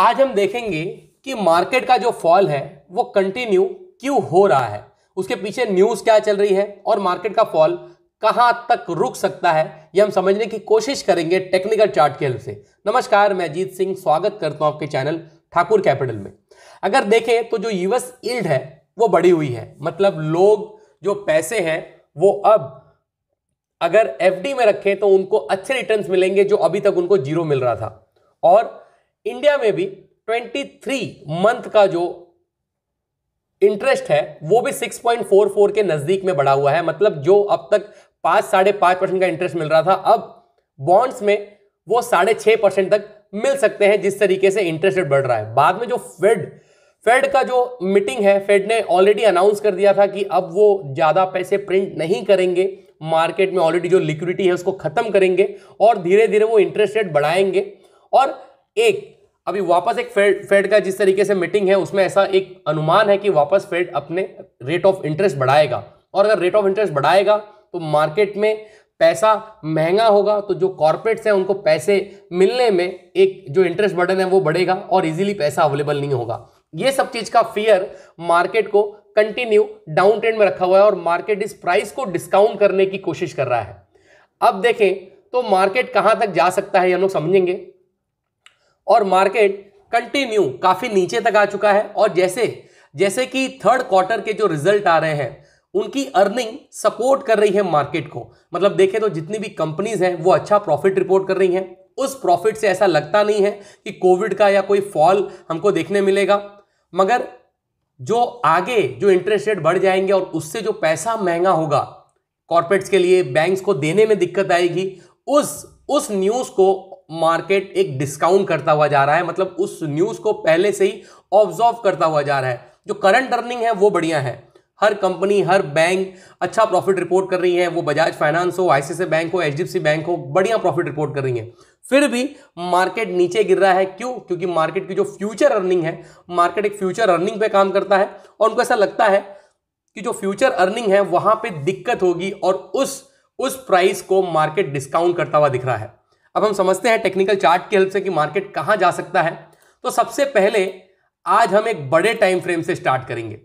आज हम देखेंगे कि मार्केट का जो फॉल है वो कंटिन्यू क्यों हो रहा है उसके पीछे न्यूज़ क्या चल रही है और मार्केट का फॉल कहां तक रुक सकता है ये हम समझने की कोशिश करेंगे टेक्निकल चार्ट के हेल्प से नमस्कार मैं अजीत सिंह स्वागत करता हूँ आपके चैनल ठाकुर कैपिटल में अगर देखें तो जो यूएस इल्ड है वो बढ़ी हुई है मतलब लोग जो पैसे हैं वो अब अगर एफडी में रखें तो उनको अच्छे रिटर्न्स मिलेंगे जो अभी तक उनको जीरो मिल रहा था और इंडिया में भी 23 मंथ का जो इंटरेस्ट है वो भी 6.44 के नजदीक में बढ़ा हुआ है मतलब जो अब तक पांच साढ़े पांच परसेंट का इंटरेस्ट मिल रहा था अब बॉन्ड्स में वो साढ़े छह परसेंट तक मिल सकते हैं जिस तरीके से इंटरेस्ट रेट बढ़ रहा है बाद में जो फेड फेड का जो मीटिंग है फेड ने ऑलरेडी अनाउंस कर दिया था कि अब वो ज़्यादा पैसे प्रिंट नहीं करेंगे मार्केट में ऑलरेडी जो लिक्विडिटी है उसको ख़त्म करेंगे और धीरे धीरे वो इंटरेस्ट रेट बढ़ाएंगे और एक अभी वापस एक फेड फेड का जिस तरीके से मीटिंग है उसमें ऐसा एक अनुमान है कि वापस फेड अपने रेट ऑफ इंटरेस्ट बढ़ाएगा और अगर रेट ऑफ इंटरेस्ट बढ़ाएगा तो मार्केट में पैसा महंगा होगा तो जो कॉरपोरेट्स हैं उनको पैसे मिलने में एक जो इंटरेस्ट बर्डन है वो बढ़ेगा और इजीली पैसा अवेलेबल नहीं होगा ये सब चीज़ का फियर मार्केट को कंटिन्यू डाउन ट्रेंड में रखा हुआ है और मार्केट इस प्राइस को डिस्काउंट करने की कोशिश कर रहा है अब देखें तो मार्केट कहां तक जा सकता है ये लोग समझेंगे और मार्केट कंटिन्यू काफ़ी नीचे तक आ चुका है और जैसे जैसे कि थर्ड क्वार्टर के जो रिजल्ट आ रहे हैं उनकी अर्निंग सपोर्ट कर रही है मार्केट को मतलब देखें तो जितनी भी कंपनीज हैं वो अच्छा प्रॉफिट रिपोर्ट कर रही हैं उस प्रॉफिट से ऐसा लगता नहीं है कि कोविड का या कोई फॉल हमको देखने मिलेगा मगर जो आगे जो इंटरेस्ट रेट बढ़ जाएंगे और उससे जो पैसा महंगा होगा कॉर्पोरेट्स के लिए बैंक्स को देने में दिक्कत आएगी उस उस न्यूज़ को मार्केट एक डिस्काउंट करता हुआ जा रहा है मतलब उस न्यूज़ को पहले से ही ऑब्जॉर्व करता हुआ जा रहा है जो करंट अर्निंग है वो बढ़िया है हर कंपनी हर बैंक अच्छा प्रॉफिट रिपोर्ट कर रही है वो बजाज फाइनेंस हो आईसीआईसी बैंक हो एच बैंक हो बढ़िया प्रॉफिट रिपोर्ट कर रही है फिर भी मार्केट नीचे गिर रहा है क्यों क्योंकि मार्केट की जो फ्यूचर अर्निंग है मार्केट एक फ्यूचर अर्निंग पे काम करता है और उनको ऐसा लगता है कि जो फ्यूचर अर्निंग है वहां पे दिक्कत होगी और उस उस प्राइस को मार्केट डिस्काउंट करता हुआ दिख रहा है अब हम समझते हैं टेक्निकल चार्ट की हेल्प से कि मार्केट कहाँ जा सकता है तो सबसे पहले आज हम एक बड़े टाइम फ्रेम से स्टार्ट करेंगे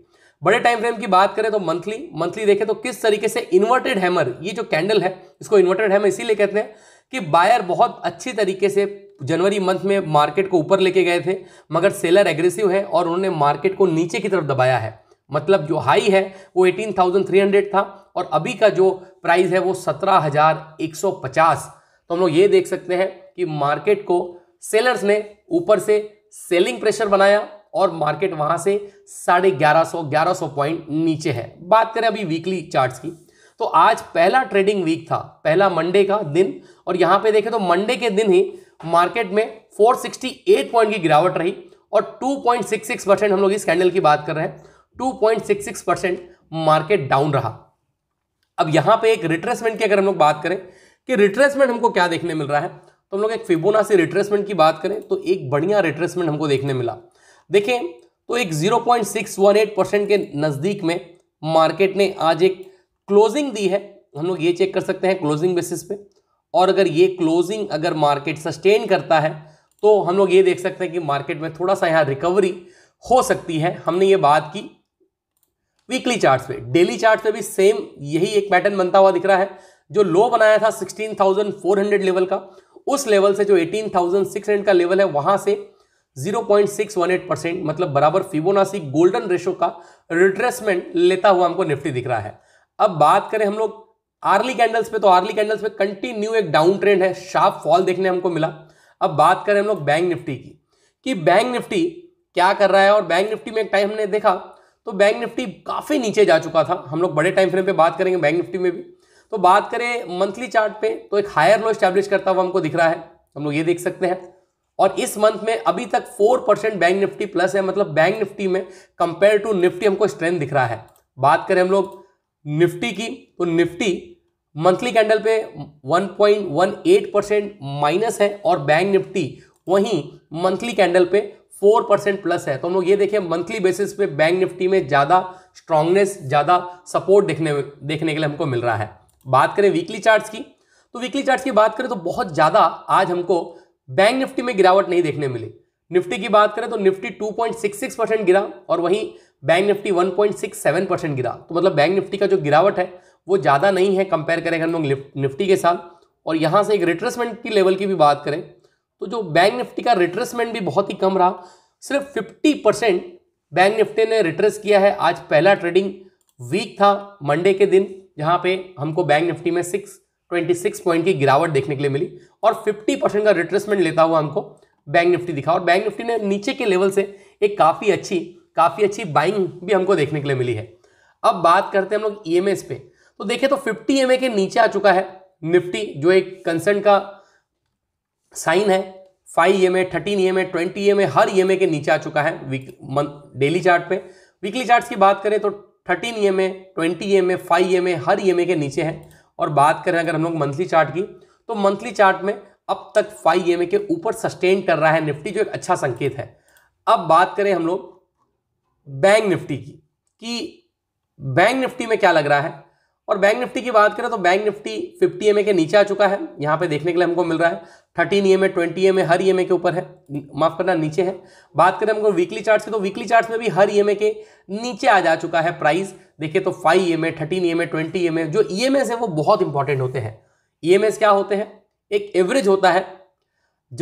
बड़े टाइम फ्रेम की बात करें तो मंथली मंथली देखें तो किस तरीके से इन्वर्टेड हैमर ये जो कैंडल है इसको इन्वर्टेड हैमर इसीलिए कहते हैं कि बायर बहुत अच्छी तरीके से जनवरी मंथ में मार्केट को ऊपर लेके गए थे मगर सेलर एग्रेसिव है और उन्होंने मार्केट को नीचे की तरफ दबाया है मतलब जो हाई है वो 18,300 था और अभी का जो प्राइस है वो 17,150 तो हम लोग ये देख सकते हैं कि मार्केट को सेलर्स ने ऊपर से सेलिंग प्रेशर बनाया और मार्केट वहां से साढ़े ग्यारह सौ ग्यारह सौ पॉइंट नीचे है बात करें अभी वीकली चार्ट्स की तो आज पहला ट्रेडिंग वीक था पहला मंडे का दिन और यहां पे देखें तो मंडे के दिन ही मार्केट में 468 पॉइंट की गिरावट रही और 2.66 परसेंट हम लोग इस कैंडल की बात कर रहे हैं 2.66 परसेंट मार्केट डाउन रहा अब यहां पे एक रिट्रेसमेंट की अगर हम लोग बात करें कि रिट्रेसमेंट हमको क्या देखने मिल रहा है तो हम लोग एक फिबोनाची रिट्रेसमेंट की बात करें तो एक बढ़िया रिट्रेसमेंट हमको देखने मिला देखें तो एक 0.618 परसेंट के नज़दीक में मार्केट ने आज एक क्लोजिंग दी है हम लोग ये चेक कर सकते हैं क्लोजिंग बेसिस पे और अगर ये क्लोजिंग अगर मार्केट सस्टेन करता है तो हम लोग ये देख सकते हैं कि मार्केट में थोड़ा सा यहाँ रिकवरी हो सकती है हमने ये बात की वीकली चार्ट पे डेली चार्ट पे भी सेम यही एक पैटर्न बनता हुआ दिख रहा है जो लो बनाया था 16,400 लेवल का उस लेवल से जो 18,600 का लेवल है वहां से 0.618 परसेंट मतलब बराबर फिबोनासी गोल्डन रेशो का रिट्रेसमेंट लेता हुआ हमको निफ्टी दिख रहा है अब बात करें हम लोग आर्ली कैंडल्स पे तो आर्ली कैंडल्स पे कंटिन्यू एक डाउन ट्रेंड है शार्प फॉल देखने हमको मिला अब बात करें हम लोग बैंक निफ्टी की कि बैंक निफ्टी क्या कर रहा है और बैंक निफ्टी में एक टाइम हमने देखा तो बैंक निफ्टी काफ़ी नीचे जा चुका था हम लोग बड़े टाइम फ्रेम पे बात करेंगे बैंक निफ्टी में भी तो बात करें मंथली चार्ट पे तो एक हायर लो स्टैब्लिश करता हुआ हमको दिख रहा है हम लोग ये देख सकते हैं और इस मंथ में अभी तक four percent bank Nifty plus है मतलब बैंक निफ्टी में कंपेयर टू निफ्टी हमको स्ट्रेंथ दिख रहा है बात करें हम लोग निफ्टी की तो निफ्टी मंथली कैंडल पे 1.18 परसेंट माइनस है और बैंक निफ्टी वहीं मंथली कैंडल पे फोर परसेंट प्लस है तो हम लोग ये देखें मंथली बेसिस पे बैंक निफ्टी में ज़्यादा स्ट्रांगनेस ज़्यादा सपोर्ट देखने देखने के लिए हमको मिल रहा है बात करें वीकली चार्ट्स की तो वीकली चार्ट्स की बात करें तो बहुत ज़्यादा आज हमको बैंक निफ्टी में गिरावट नहीं देखने मिली निफ्टी की बात करें तो निफ्टी टू परसेंट गिरा और वहीं बैंक निफ्टी वन परसेंट गिरा तो मतलब बैंक निफ्टी का जो गिरावट है वो ज़्यादा नहीं है कंपेयर करेंगे हम लोग निफ्टी के साथ और यहाँ से एक रिट्रेसमेंट की लेवल की भी बात करें तो जो बैंक निफ्टी का रिट्रेसमेंट भी बहुत ही कम रहा सिर्फ फिफ्टी परसेंट बैंक निफ्टी ने रिट्रेस किया है आज पहला ट्रेडिंग वीक था मंडे के दिन जहां पे हमको बैंक निफ्टी में सिक्स ट्वेंटी सिक्स पॉइंट की गिरावट देखने के लिए मिली और फिफ्टी परसेंट का रिट्रेसमेंट लेता हुआ हमको बैंक निफ्टी दिखा और बैंक निफ्टी ने नीचे के लेवल से एक काफ़ी अच्छी काफ़ी अच्छी बाइंग भी हमको देखने के लिए मिली है अब बात करते हैं हम लोग ई e पे तो देखिए तो फिफ्टी एम के नीचे आ चुका है निफ्टी जो एक कंसर्न का साइन है five E M A thirteen E M A twenty E M A हर ई एम ए के नीचे आ चुका है डेली चार्ट पे वीकली चार्ट्स की बात करें तो thirteen E M A twenty E M A five E M A हर ई एम ए के नीचे है और बात करें अगर हम लोग मंथली चार्ट की तो मंथली चार्ट में अब तक फाइव ई के ऊपर सस्टेन कर रहा है निफ्टी जो एक अच्छा संकेत है अब बात करें हम लोग बैंक निफ्टी की कि बैंक निफ्टी में क्या लग रहा है और बैंक निफ्टी की बात करें तो बैंक निफ्टी 50 एम के नीचे आ चुका है यहाँ पे देखने के लिए हमको मिल रहा है thirteen E M A twenty M e A हर ई एम ए के ऊपर है माफ करना नीचे है बात करें हमको वीकली चार्ट्स की तो वीकली चार्ट्स में भी हर ई एम ए के नीचे आ जा चुका है प्राइस देखिए तो five E M A thirteen E M A twenty M A जो ई एम एस है वो बहुत इंपॉर्टेंट होते हैं ई एम एस क्या होते हैं एक एवरेज होता है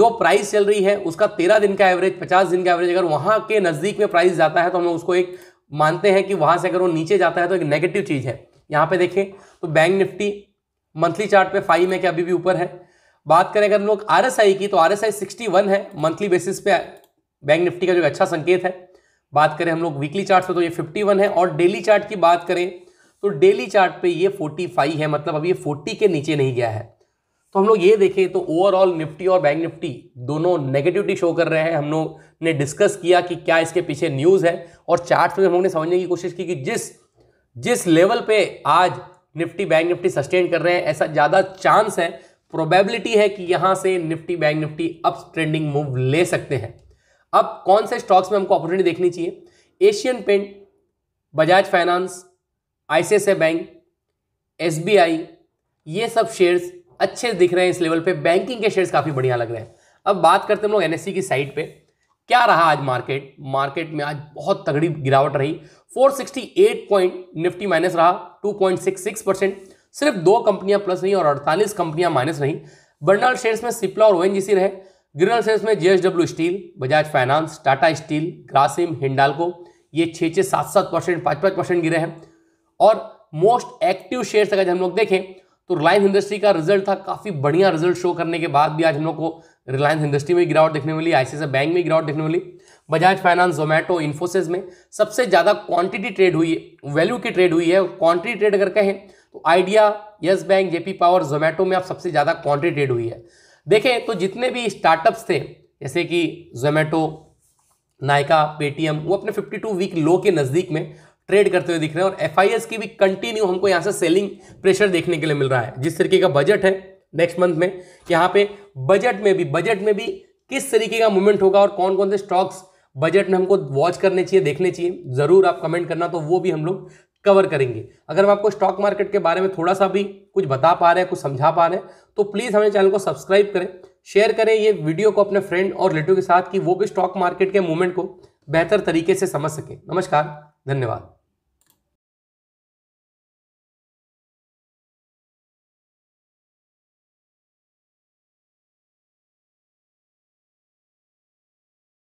जो प्राइस चल रही है उसका तेरह दिन का एवरेज पचास दिन का एवरेज अगर वहाँ के नज़दीक में प्राइस जाता है तो हम उसको एक मानते हैं कि वहाँ से अगर वो नीचे जाता है तो एक नेगेटिव चीज़ है यहाँ पे देखें तो बैंक निफ्टी मंथली चार्ट पे फाइव में कि अभी भी ऊपर है बात करें अगर हम लोग आर की तो आर एस है मंथली बेसिस पे बैंक निफ्टी का जो अच्छा संकेत है बात करें हम लोग वीकली चार्ट पे तो ये 51 है और डेली चार्ट की बात करें तो डेली चार्ट पे ये 45 है मतलब अब ये 40 के नीचे नहीं गया है तो हम लोग ये देखें तो ओवरऑल निफ्टी और बैंक निफ्टी दोनों नेगेटिविटी शो कर रहे हैं हम लोग ने डिस्कस किया कि क्या इसके पीछे न्यूज़ है और चार्ट में हम लोग ने समझने की कोशिश की कि जिस जिस लेवल पे आज निफ्टी बैंक निफ्टी सस्टेन कर रहे हैं ऐसा ज़्यादा चांस है प्रोबेबिलिटी है कि यहां से Nifty bank Nifty up trending move ले सकते हैं अब कौन से स्टॉक्स में हमको अपॉर्चुनिटी देखनी चाहिए Asian paint Bajaj finance ICICI bank एस ये सब शेयर्स अच्छे दिख रहे हैं इस लेवल पे बैंकिंग के शेयर्स काफ़ी बढ़िया लग रहे हैं अब बात करते हैं हम लोग एनएससी e की साइड पे क्या रहा आज मार्केट मार्केट में आज बहुत तगड़ी गिरावट रही 468 पॉइंट निफ्टी माइनस रहा 2.66 परसेंट सिर्फ दो कंपनियां प्लस रही और 48 कंपनियां माइनस रही बर्नल शेयर्स में सिप्ला और ओएनजीसी रहे ग्रिनल शेयर्स में JSW steel Bajaj finance Tata steel Grasim Hindalco ये छः छः सात सात परसेंट पाँच पाँच परसेंट गिरे हैं और मोस्ट एक्टिव शेयर्स अगर हम लोग देखें तो रिलायंस इंडस्ट्री का रिजल्ट था काफ़ी बढ़िया रिजल्ट शो करने के बाद भी आज हम लोग को रिलायंस इंडस्ट्री में गिरावट देखने मिली आईसीआई बैंक में गिरावट देखने मिली बजाज फाइनेंस जोमेटो इन्फोसिस में सबसे ज़्यादा क्वांटिटी ट्रेड हुई है वैल्यू की ट्रेड हुई है क्वांटिटी ट्रेड अगर कहें तो idea Yes bank JP power Zomato में आप सबसे ज़्यादा क्वांटिटी ट्रेड हुई है देखें तो जितने भी स्टार्टअप्स थे जैसे कि जोमेटो नायका पेटीएम वो अपने 52 वीक लो के नज़दीक में ट्रेड करते हुए दिख रहे हैं और एफ की भी कंटिन्यू हमको यहाँ से सेलिंग प्रेशर देखने के लिए मिल रहा है जिस तरीके का बजट है नेक्स्ट मंथ में यहाँ पे बजट में भी बजट में भी किस तरीके का मूवमेंट होगा और कौन कौन से स्टॉक्स बजट में हमको वॉच करने चाहिए देखने चाहिए ज़रूर आप कमेंट करना तो वो भी हम लोग कवर करेंगे अगर हम आपको स्टॉक मार्केट के बारे में थोड़ा सा भी कुछ बता पा रहे हैं कुछ समझा पा रहे हैं तो प्लीज़ हमारे चैनल को सब्सक्राइब करें शेयर करें ये वीडियो को अपने फ्रेंड और रिलेटिव के साथ कि वो भी स्टॉक मार्केट के मूवमेंट को बेहतर तरीके से समझ सकें नमस्कार धन्यवाद